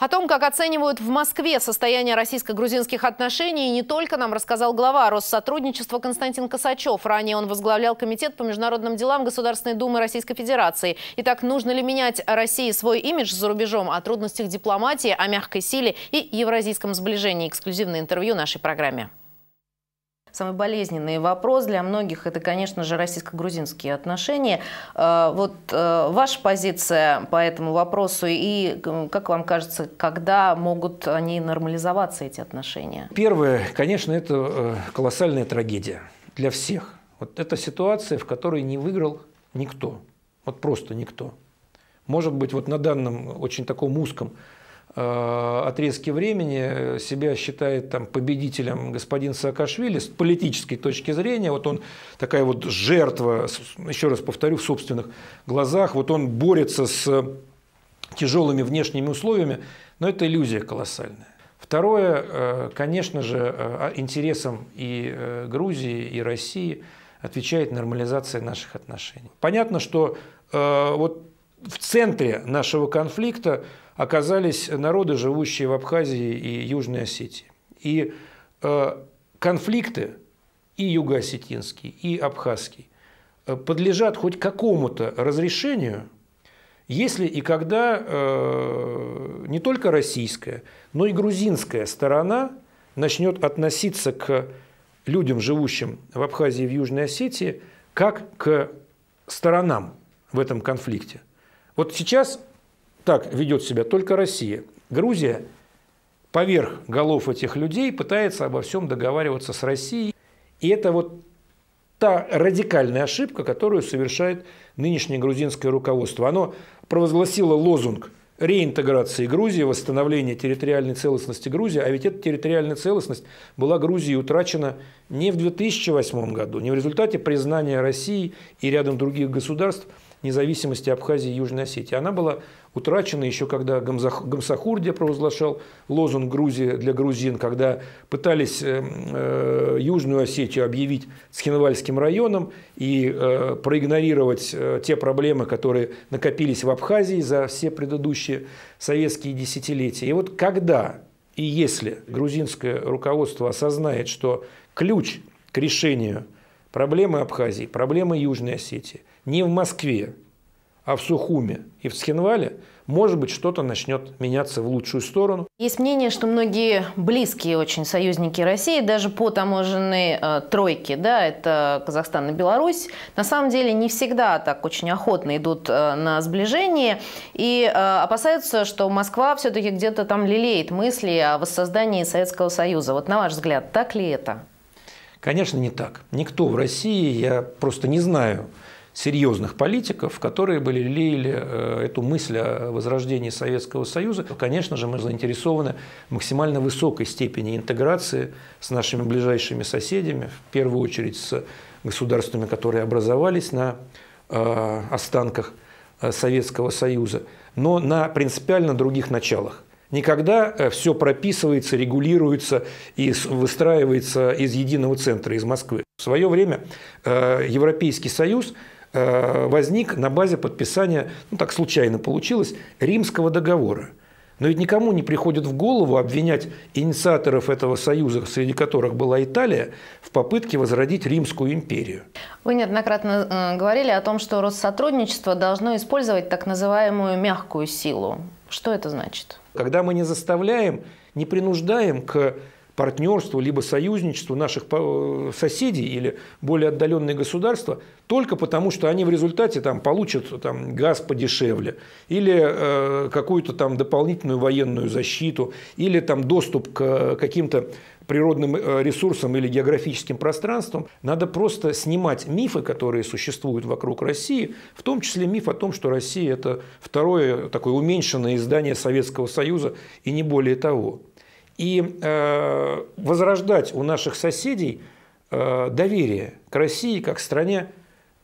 О том, как оценивают в Москве состояние российско-грузинских отношений, не только нам рассказал глава Россотрудничества Константин Косачев. Ранее он возглавлял Комитет по международным делам Государственной Думы Российской Федерации. Итак, нужно ли менять России свой имидж за рубежом о трудностях дипломатии, о мягкой силе и евразийском сближении? Эксклюзивное интервью нашей программе. Самый болезненный вопрос для многих – это, конечно же, российско-грузинские отношения. Э, вот э, ваша позиция по этому вопросу и, э, как вам кажется, когда могут они нормализоваться, эти отношения? Первое, конечно, это колоссальная трагедия для всех. Вот это ситуация, в которой не выиграл никто. Вот просто никто. Может быть, вот на данном очень таком узком Э, отрезке времени э, себя считает там, победителем господин Саакашвили с политической точки зрения. Вот он такая вот жертва, еще раз повторю, в собственных глазах. Вот он борется с тяжелыми внешними условиями, но это иллюзия колоссальная. Второе, э, конечно же, а, интересам и Грузии, и России отвечает нормализация наших отношений. Понятно, что вот в центре нашего конфликта оказались народы, живущие в Абхазии и Южной Осетии. И э, конфликты и юго-осетинский, и абхазский э, подлежат хоть какому-то разрешению, если и когда э, не только российская, но и грузинская сторона начнет относиться к людям, живущим в Абхазии и в Южной Осетии, как к сторонам в этом конфликте. Вот сейчас так ведет себя только Россия. Грузия поверх голов этих людей пытается обо всем договариваться с Россией. И это вот та радикальная ошибка, которую совершает нынешнее грузинское руководство. Оно провозгласило лозунг реинтеграции Грузии, восстановления территориальной целостности Грузии, а ведь эта территориальная целостность была Грузии утрачена не в 2008 году, не в результате признания России и рядом других государств – независимости Абхазии и Южной Осетии. Она была утрачена еще когда Гамсахурдия провозглашал лозунг Грузии для грузин, когда пытались э, э, Южную Осетию объявить Цхинвальским районом и э, проигнорировать те проблемы, которые накопились в Абхазии за все предыдущие советские десятилетия. И вот когда и если грузинское руководство осознает, что ключ к решению – Проблемы Абхазии, проблемы Южной Осетии. Не в Москве, а в Сухуме и в Цхенвале, может быть, что-то начнет меняться в лучшую сторону. Есть мнение, что многие близкие очень союзники России, даже по таможенной э, тройке, да, это Казахстан и Беларусь, на самом деле не всегда так очень охотно идут э, на сближение и э, опасаются, что Москва все-таки где-то там лелеет мысли о воссоздании Советского Союза. Вот на ваш взгляд, так ли это? Конечно, не так. Никто в России, я просто не знаю серьезных политиков, которые были лелеяли э, эту мысль о возрождении Советского Союза. Конечно же, мы заинтересованы в максимально высокой степени интеграции с нашими ближайшими соседями, в первую очередь с государствами, которые образовались на э, останках э, Советского Союза, но на принципиально других началах. Никогда э, все прописывается, регулируется и выстраивается из единого центра, из Москвы. В свое время э, Европейский Союз э, возник на базе подписания, ну так случайно получилось, Римского договора. Но ведь никому не приходит в голову обвинять инициаторов этого союза, среди которых была Италия, в попытке возродить Римскую империю. Вы неоднократно говорили о том, что Россотрудничество должно использовать так называемую мягкую силу. Что это значит? Когда мы не заставляем, не принуждаем к партнерству, либо союзничеству наших э, соседей или более отдаленные государства, только потому, что они в результате там, получат там, газ подешевле, или э, какую-то там дополнительную военную защиту, или там, доступ к каким-то природным э, ресурсам или географическим пространствам Надо просто снимать мифы, которые существуют вокруг России, в том числе миф о том, что Россия – это второе такое уменьшенное издание Советского Союза и не более того и э, возрождать у наших соседей э, доверие к России как стране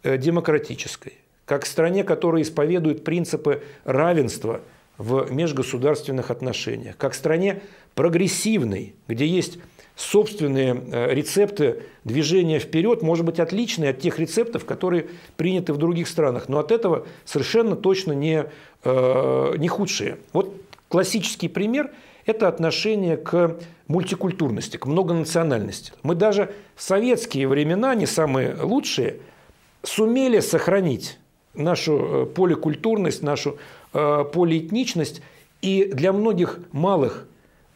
э, демократической, как стране, которая исповедует принципы равенства в межгосударственных отношениях, как стране прогрессивной, где есть собственные э, рецепты движения вперед, может быть, отличные от тех рецептов, которые приняты в других странах, но от этого совершенно точно не, э, не худшие. Вот классический пример – это отношение к мультикультурности, к многонациональности. Мы даже в советские времена, не самые лучшие, сумели сохранить нашу э, поликультурность, нашу э, полиэтничность. И для многих малых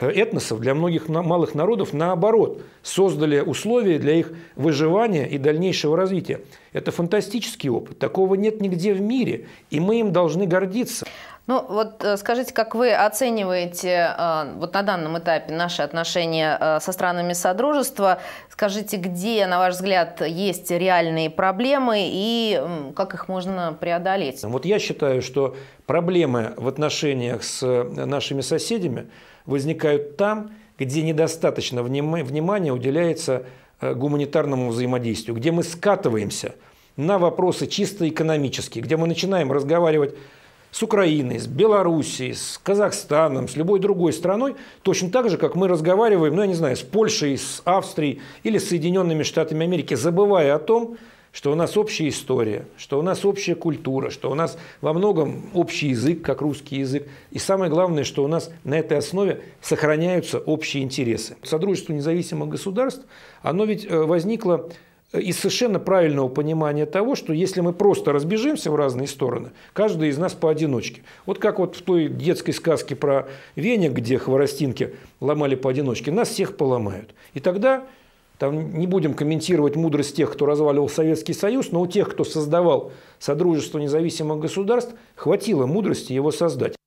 э, этносов, для многих малых народов, наоборот, создали условия для их выживания и дальнейшего развития. Это фантастический опыт. Такого нет нигде в мире. И мы им должны гордиться. Ну вот э, скажите, как вы оцениваете э, вот на данном этапе наши отношения э, со странами Содружества? Скажите, где, на ваш взгляд, есть реальные проблемы и как их можно преодолеть? Вот я считаю, что проблемы в отношениях с нашими соседями возникают там, где недостаточно внимания уделяется гуманитарному взаимодействию, где мы скатываемся на вопросы чисто экономические, где мы начинаем разговаривать с Украиной, с Белоруссией, с Казахстаном, с любой другой страной, точно так же, как мы разговариваем, ну, я не знаю, с Польшей, с Австрией или с Соединенными Штатами Америки, забывая о том, что у нас общая история, что у нас общая культура, что у нас во многом общий язык, как русский язык. И самое главное, что у нас на этой основе сохраняются общие интересы. Содружество независимых государств, оно ведь э, возникло из совершенно правильного понимания того, что если мы просто разбежимся в разные стороны, каждый из нас поодиночке. Вот как вот в той детской сказке про веник, где хворостинки ломали поодиночке, нас всех поломают. И тогда там не будем комментировать мудрость тех, кто разваливал Советский Союз, но у тех, кто создавал Содружество независимых государств, хватило мудрости его создать.